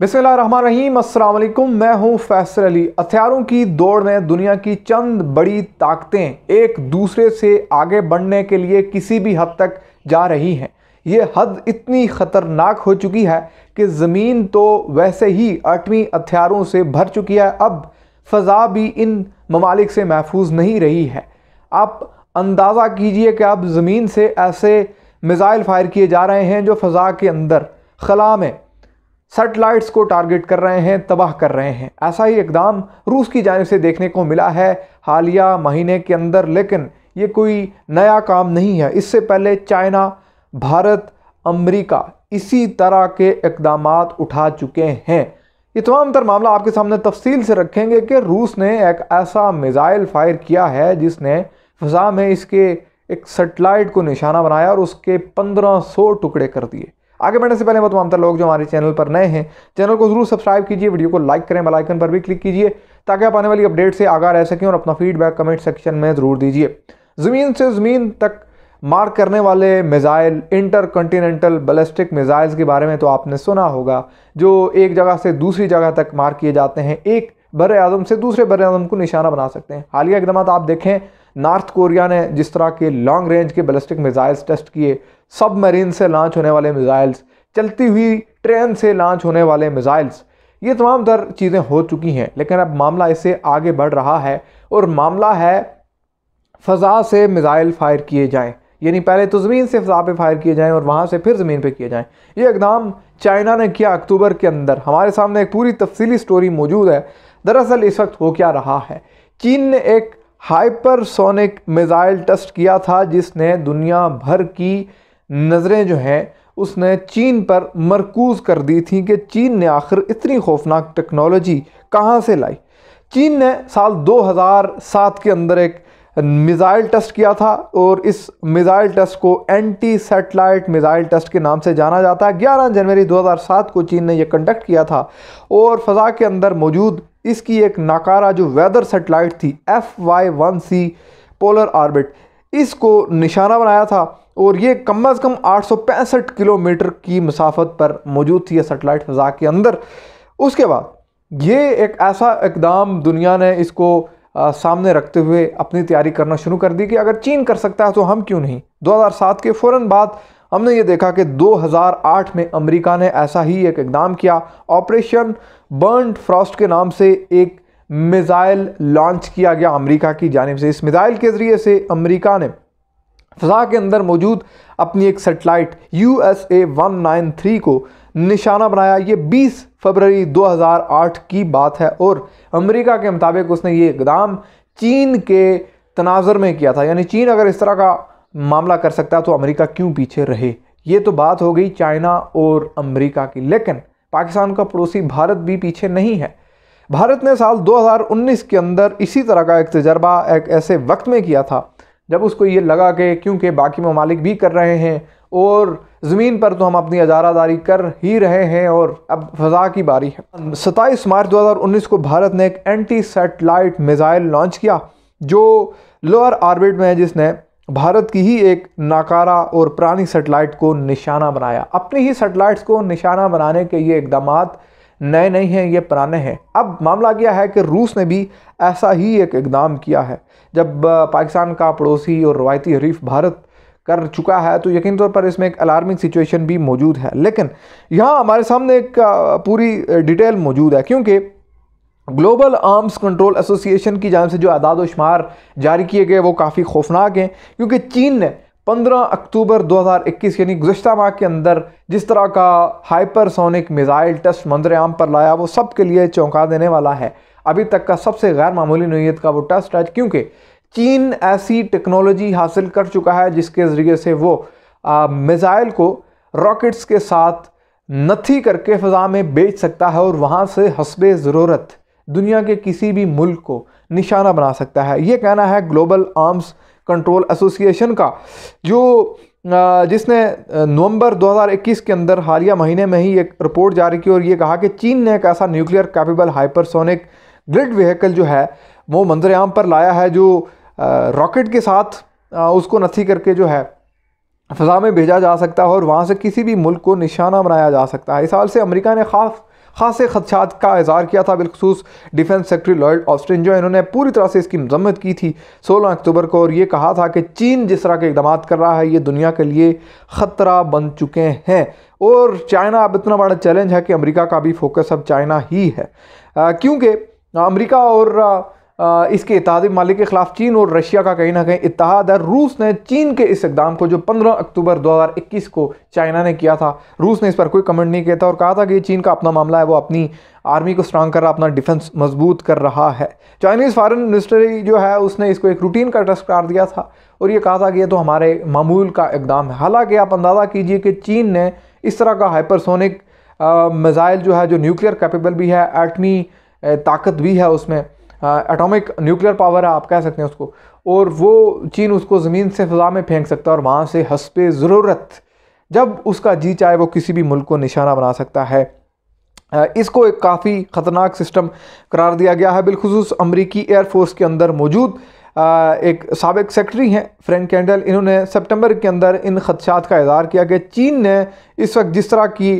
बिसमीम असलकुम मैं हूं फैसल अली हथियारों की दौड़ में दुनिया की चंद बड़ी ताकतें एक दूसरे से आगे बढ़ने के लिए किसी भी हद तक जा रही हैं ये हद इतनी ख़तरनाक हो चुकी है कि ज़मीन तो वैसे ही आठवीं हथियारों से भर चुकी है अब फ़जा भी इन ममालिक से महफूज नहीं रही है आप अंदाज़ा कीजिए कि अब ज़मीन से ऐसे मिज़ाइल फायर किए जा रहे हैं जो फ़जा के अंदर खला में सेटेलाइट्स को टारगेट कर रहे हैं तबाह कर रहे हैं ऐसा ही इकदाम रूस की जानब से देखने को मिला है हालिया महीने के अंदर लेकिन ये कोई नया काम नहीं है इससे पहले चाइना भारत अमेरिका इसी तरह के इकदाम उठा चुके हैं ये तमाम तर मामला आपके सामने तफसील से रखेंगे कि रूस ने एक ऐसा मिज़ाइल फायर किया है जिसने फ़जा में इसके एक सेटेलाइट को निशाना बनाया और उसके 1500 टुकड़े कर दिए आगे बढ़ने से पहले मैं तमाम लोग जो हमारे चैनल पर नए हैं चैनल को जरूर सब्सक्राइब कीजिए वीडियो को लाइक करें बेलाइकन पर भी क्लिक कीजिए ताकि आप आने वाली अपडेट से आगा रह सकें और अपना फीडबैक कमेंट सेक्शन में ज़रूर दीजिए ज़मीन से ज़मीन तक मार करने वाले missile intercontinental ballistic missiles के बारे में तो आपने सुना होगा जो एक जगह से दूसरी जगह तक मार किए जाते हैं एक बर अजम से दूसरे बर आज़म को निशाना बना सकते हैं हालिया इकदाम आप देखें नॉर्थ कोरिया ने जिस तरह के लॉन्ग रेंज के बैलिस्टिक मिज़ाइल्स टेस्ट किए सब मरीन से लॉन्च होने वाले मिज़ाइल्स चलती हुई ट्रेन से लॉन्च होने वाले मिज़ाइल्स ये तमाम दर चीज़ें हो चुकी हैं लेकिन अब मामला इससे आगे बढ़ रहा है और मामला है फ़ज़ा से मिज़ाइल फायर किए जाएँ यानी पहले तो ज़मीन से फ़ज़ा पर फायर किए जाएँ और वहाँ से फिर ज़मीन पर किए जाएँ ये इकदाम चाइना ने किया अक्टूबर के अंदर हमारे सामने एक पूरी तफसीली स्टोरी मौजूद है दरअसल इस वक्त हो क्या रहा है चीन ने एक हाइपरसोनिक मिज़ाइल टेस्ट किया था जिसने दुनिया भर की नज़रें जो हैं उसने चीन पर मरकूज़ कर दी थी कि चीन ने आखिर इतनी खौफनाक टेक्नोलॉजी कहाँ से लाई चीन ने साल 2007 के अंदर एक मिज़ाइल टेस्ट किया था और इस मिज़ाइल टेस्ट को एंटी सेटेलाइट मिसाइल टेस्ट के नाम से जाना जाता है 11 जनवरी 2007 को चीन ने यह कंडक्ट किया था और फ़ा के अंदर मौजूद इसकी एक नाकारा जो वेदर सेटेलाइट थी F Y one C polar orbit इसको निशाना बनाया था और ये कम अज़ कम आठ किलोमीटर की मसाफत पर मौजूद थी सेटेलाइट फ़ा के अंदर उसके बाद ये एक ऐसा इकदाम दुनिया ने इसको आ, सामने रखते हुए अपनी तैयारी करना शुरू कर दी कि अगर चीन कर सकता है तो हम क्यों नहीं 2007 के फ़ौर बाद हमने ये देखा कि 2008 में अमेरिका ने ऐसा ही एक इकदाम किया ऑपरेशन बर्न फ्रॉस्ट के नाम से एक मिज़ाइल लॉन्च किया गया अमेरिका की जानब से इस मिज़ाइल के ज़रिए से अमेरिका ने फ़जा के अंदर मौजूद अपनी एक satellite U S A one nine three को निशाना बनाया ये 20 फरवरी 2008 की बात है और अमेरिका के मुताबिक उसने ये इकदाम चीन के तनाजर में किया था यानी चीन अगर इस तरह का मामला कर सकता तो अमेरिका क्यों पीछे रहे ये तो बात हो गई चाइना और अमेरिका की लेकिन पाकिस्तान का पड़ोसी भारत भी पीछे नहीं है भारत ने साल 2019 के अंदर इसी तरह का एक तजर्बा एक ऐसे वक्त में किया था जब उसको ये लगा कि क्योंकि बाकी ममालिक भी कर रहे हैं और ज़मीन पर तो हम अपनी अजारादारी कर ही रहे हैं और अब फ़ा की बारी है सत्ताईस मार्च 2019 को भारत ने एक एंटी सेटेलाइट मिज़ाइल लॉन्च किया जो लोअर आर्बिट में है जिसने भारत की ही एक नाकारा और पुरानी सेटेलाइट को निशाना बनाया अपनी ही सेटेलाइट्स को निशाना बनाने के ये इकदाम नए नहीं हैं ये पुराने हैं अब मामला क्या है कि रूस ने भी ऐसा ही एक इकदाम किया है जब पाकिस्तान का पड़ोसी और रवायती हरीफ भारत कर चुका है तो यकीन तौर पर इसमें एक अलार्मिंग सिचुएशन भी मौजूद है लेकिन यहाँ हमारे सामने एक पूरी डिटेल मौजूद है क्योंकि ग्लोबल आर्म्स कंट्रोल एसोसिएशन की जानब से जो आदाद शुमार जारी किए गए वो काफ़ी खौफनाक हैं क्योंकि चीन ने 15 अक्टूबर 2021 यानी गुजशत माह के अंदर जिस तरह का हाइपरसोनिक मिज़ाइल टेस्ट मंजर आम पर लाया वो सब के लिए चौंका देने वाला है अभी तक का सबसे गैर मामूली नोयत का वो टेस्ट है क्योंकि चीन ऐसी टेक्नोलॉजी हासिल कर चुका है जिसके ज़रिए से वो मिज़ाइल को रॉकेट्स के साथ नथी करके फ़ज़ा में बेच सकता है और वहाँ से हसब ज़रूरत दुनिया के किसी भी मुल्क को निशाना बना सकता है ये कहना है ग्लोबल आर्म्स कंट्रोल एसोसिएशन का जो जिसने नवंबर 2021 के अंदर हालिया महीने में ही एक रिपोर्ट जारी की और ये कहा कि चीन ने एक ऐसा nuclear capable hypersonic glide vehicle जो है वो मंजर पर लाया है जो रॉकेट के साथ उसको नथी करके जो है फ़जा में भेजा जा सकता है और वहाँ से किसी भी मुल्क को निशाना बनाया जा सकता है इस साल से अमेरिका ने ख़ास खासे खदशात का इजहार किया था बिलखसूस डिफेंस सेक्रेटरी लॉयड ऑस्टिन जो इन्होंने पूरी तरह से इसकी मजम्मत की थी सोलह अक्टूबर को और ये कहा था कि चीन जिस तरह के इकदाम कर रहा है ये दुनिया के लिए ख़तरा बन चुके हैं और चाइना अब इतना बड़ा चैलेंज है कि अमरीका का भी फोकस अब चाइना ही है क्योंकि अमरीका और इसके इतिहाद मालिक के ख़िलाफ़ चीन और रशिया का कहीं ना कहीं इतिहाद है रूस ने चीन के इस इकदाम को जो 15 अक्टूबर 2021 को चाइना ने किया था रूस ने इस पर कोई कमेंट नहीं किया था और कहा था कि ये चीन का अपना मामला है वो अपनी आर्मी को स्ट्रांग कर रहा अपना डिफेंस मजबूत कर रहा है चाइनीज़ फॉरन मिनिस्ट्री जो है उसने इसको एक रूटीन का टस्ट करार दिया था और ये कहा था कि ये तो हमारे मामूल का इकदाम है हालाँकि आप अंदाज़ा कीजिए कि चीन ने इस तरह का हाइपरसोनिक मिज़ाइल जो है जो न्यूक्लियर कैपेबल भी है एटमी ताकत भी है उसमें एटॉमिक न्यूक्लियर पावर है आप कह सकते हैं उसको और वो चीन उसको ज़मीन से फ़ा में फेंक सकता है और वहाँ से पे ज़रूरत जब उसका जी चाहे वो किसी भी मुल्क को निशाना बना सकता है इसको एक काफ़ी ख़तरनाक सिस्टम करार दिया गया है बिलखसूस अमरीकी एयरफोर्स के अंदर मौजूद एक सबक सेक्रटरी हैं फ्रेंक कैंडल इन्होंने सेप्टेम्बर के अंदर इन खदशात का इजहार किया कि चीन ने इस वक्त जिस तरह की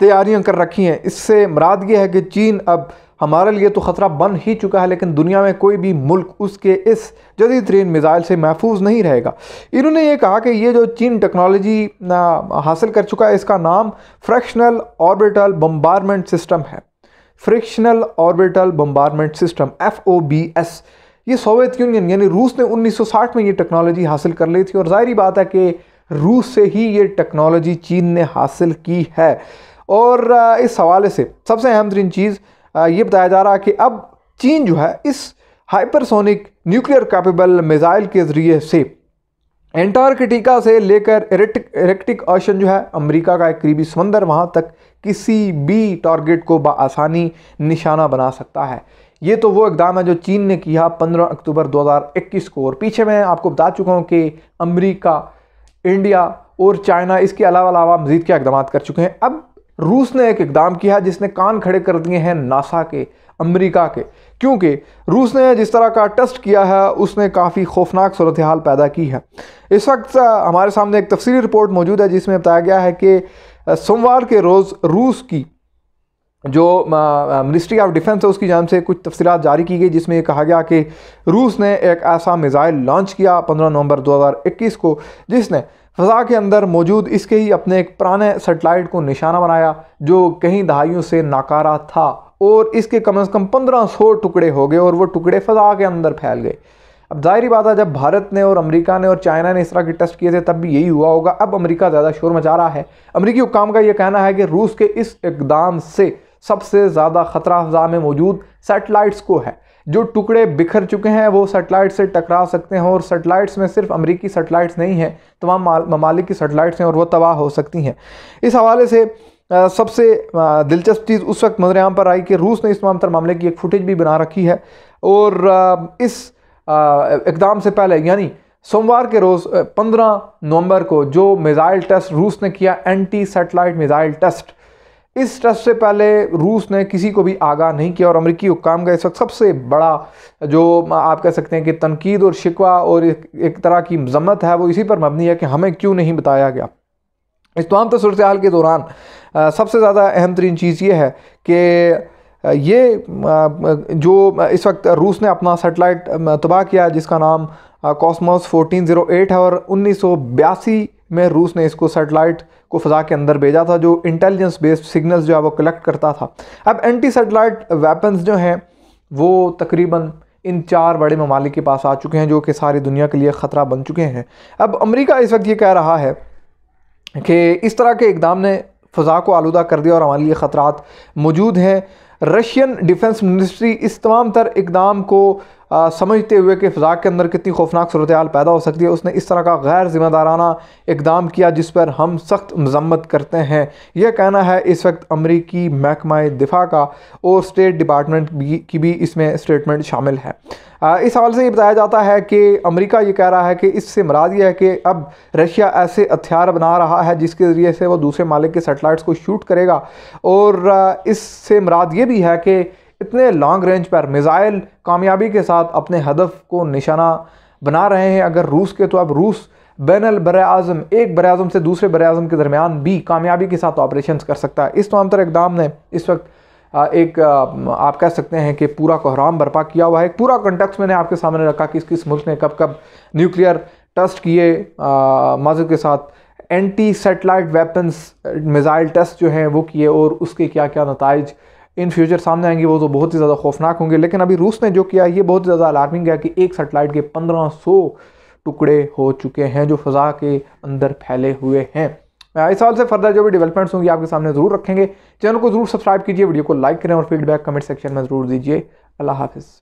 तैयारियां कर रखी हैं इससे मराद यह है कि चीन अब हमारे लिए तो ख़तरा बन ही चुका है लेकिन दुनिया में कोई भी मुल्क उसके इस जदीद तरीन मिज़ाइल से महफूज नहीं रहेगा इन्होंने ये कहा कि ये जो चीन टेक्नोलॉजी हासिल कर चुका है इसका नाम फ्रैक्शनल ऑर्बिटल बम्बारमेंट सिस्टम है frictional orbital bombardment system F O B S ये सोवियत यूनियन यानी रूस ने 1960 में ये टेक्नोलॉजी हासिल कर ली थी और ज़ाहरी बात है कि रूस से ही ये टेक्नोलॉजी चीन ने हासिल की है और इस हवाले से सबसे अहम तरीन चीज़ ये बताया जा रहा है कि अब चीन जो है इस हाइपरसोनिक न्यूक्लियर कैपेबल मिज़ाइल के ज़रिए से एंटार्कटिका से लेकर इरेक्टिक इरेक्टिक ओशन जो है अमेरिका का एक करीबी समंदर वहाँ तक किसी भी टारगेट को बसानी निशाना बना सकता है ये तो वो इकदाम है जो चीन ने किया 15 अक्टूबर 2021 को और पीछे मैं आपको बता चुका हूँ कि अमेरिका इंडिया और चाइना इसके अलावा अलावा मजीद क्या इकदाम कर चुके हैं अब रूस ने एक इकदाम किया जिसने कान खड़े कर दिए हैं नासा के अमेरिका के क्योंकि रूस ने जिस तरह का टेस्ट किया है उसने काफ़ी खौफनाक सूरत हाल पैदा की है इस वक्त हमारे सामने एक तफसीली रिपोर्ट मौजूद है जिसमें बताया गया है कि सोमवार के रोज़ रूस की जो मिनिस्ट्री ऑफ डिफेंस है उसकी जान से कुछ तफसी जारी की गई जिसमें कहा गया कि रूस ने एक ऐसा मिज़ाइल लॉन्च किया 15 नवंबर 2021 को जिसने फ़ा के अंदर मौजूद इसके ही अपने एक पुराने सेटेलाइट को निशाना बनाया जो कहीं दहाइयों से नाकारा था और इसके कम से कम पंद्रह सौ टुकड़े हो गए और वो टुकड़े फ़ा के अंदर फैल गए अब जाहिर बात है जब भारत ने और अमेरिका ने और चाइना ने इस तरह के टेस्ट किए थे तब भी यही हुआ होगा अब अमेरिका ज़्यादा शोर मचा रहा है अमरीकी हुकाम का यह कहना है कि रूस के इस इकदाम से सबसे ज़्यादा ख़तरा फ़ा में मौजूद सेटेलाइट्स को है जो टुकड़े बिखर चुके हैं वो सेटेलाइट से टकरा सकते हैं और सेटेलाइट्स में सिर्फ अमरीकी सेटेलाइट्स नहीं हैं तमाम ममालिक की सेटेलाइट्स हैं और वो तबाह हो सकती हैं इस हवाले से सबसे दिलचस्प चीज़ उस वक्त मंजरेआम पर आई कि रूस ने इस तर मामले की एक फुटेज भी बना रखी है और इस इकदाम से पहले यानी सोमवार के रोज़ पंद्रह नवंबर को जो मिज़ाइल टेस्ट रूस ने किया एंटी सेटेलाइट मिज़ाइल टेस्ट इस ट्रस्ट से पहले रूस ने किसी को भी आगाह नहीं किया और अमरीकी हुकाम का इस वक्त सबसे बड़ा जो आप कह सकते हैं कि तनकीद और शिकवा और एक तरह की मजम्मत है वो इसी पर मबनी है कि हमें क्यों नहीं बताया गया इस तमाम तसूरत हाल के दौरान सबसे ज़्यादा अहम तरीन चीज़ ये है कि ये जो इस वक्त रूस ने अपना सेटेलाइट तबाह किया जिसका नाम कॉस्मोस 1408 है और उन्नीस में रूस ने इसको सेटेलाइट को फ़ा के अंदर भेजा था जो इंटेलिजेंस बेस्ड सिग्नल्स जो है वो कलेक्ट करता था अब एंटी सेटेलाइट वेपन्स जो हैं वो तकरीबन इन चार बड़े ममालिक के पास आ चुके हैं जो कि सारी दुनिया के लिए ख़तरा बन चुके हैं अब अमरीका इस वक्त ये कह रहा है कि इस तरह के इकदाम ने फ़ा को आलूदा कर दिया और हमारे लिए खतरा मौजूद हैं रशियन डिफेंस मिनिस्ट्री इस तमाम तर इकदाम को आ, समझते हुए कि फ़ा के अंदर कितनी खौफनाक सूरत हाल पैदा हो सकती है उसने इस तरह का गैर जिम्मेदाराना इकदाम किया जिस पर हम सख्त मजम्मत करते हैं यह कहना है इस वक्त अमरीकी महकमा दिफा का और स्टेट डिपार्टमेंट की भी इसमें स्टेटमेंट शामिल है इस हवाले से ये बताया जाता है कि अमेरिका ये कह रहा है कि इससे मराद यह है कि अब रशिया ऐसे हथियार बना रहा है जिसके ज़रिए से वो दूसरे मालिक के सेटेलाइट्स को शूट करेगा और इससे मराद ये भी है कि इतने लॉन्ग रेंज पर मिज़ाइल कामयाबी के साथ अपने हदफ को निशाना बना रहे हैं अगर रूस के तो अब रूस बैन बर एक बर अज़म से दूसरे बर अज़म के दरमियान भी कामयाबी के साथ ऑपरेशन कर सकता है इस तमाम तो इकदाम ने इस वक्त एक आप कह सकते हैं कि पूरा कोहराम बर्पा किया हुआ है पूरा कंटेक्स मैंने आपके सामने रखा कि किस किस मुल्क ने कब कब न्यूक्लियर टेस्ट किए मजहब के साथ anti satellite weapons missile test जो हैं वो किए और उसके क्या क्या नतज इन फ्यूचर सामने आएंगे वो तो बहुत ही ज़्यादा खौफनाक होंगे लेकिन अभी रूस ने जो किया ये बहुत ज़्यादा अलार्मिंग है कि एक सेटेलाइट के सौ टुकड़े हो चुके हैं जो फ़ज़ा के अंदर फैले हुए हैं इस साल से फर्दर जो भी डेवलपमेंट्स होंगी आपके सामने ज़रूर रखेंगे चैनल को ज़रूर सब्सक्राइब कीजिए वीडियो को लाइक करें और फीडबैक कमेंट सेक्शन में ज़रूर दीजिए अल्लाह हाफिज़